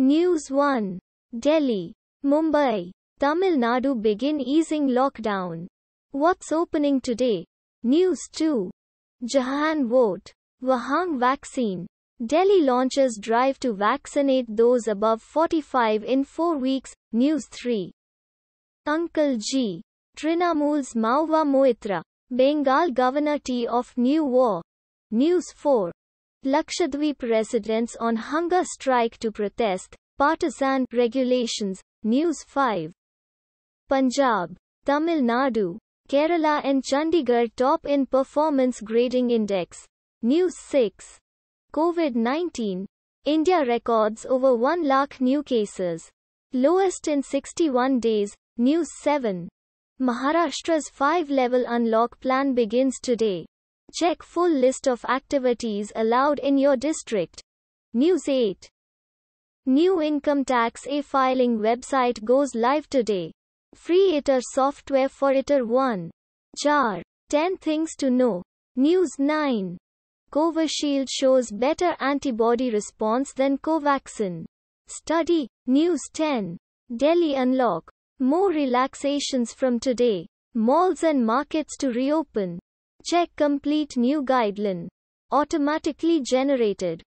News 1. Delhi, Mumbai, Tamil Nadu begin easing lockdown. What's opening today? News 2. Jahan vote. Wahang vaccine. Delhi launches drive to vaccinate those above 45 in 4 weeks. News 3. Uncle G. Trinamool's Mauva Moitra. Bengal Governor T of New War. News 4. Lakshadweep residents on hunger strike to protest partisan regulations. News 5. Punjab, Tamil Nadu, Kerala and Chandigarh top in performance grading index. News 6. COVID-19. India records over 1 lakh new cases. Lowest in 61 days. News 7. Maharashtra's 5-level unlock plan begins today. Check full list of activities allowed in your district. News 8. New income tax A filing website goes live today. Free ITER software for ITER 1. JAR. 10 things to know. News 9. Covishield shows better antibody response than Covaxin. Study. News 10. Delhi unlock. More relaxations from today. Malls and markets to reopen. Check complete new guideline. Automatically generated.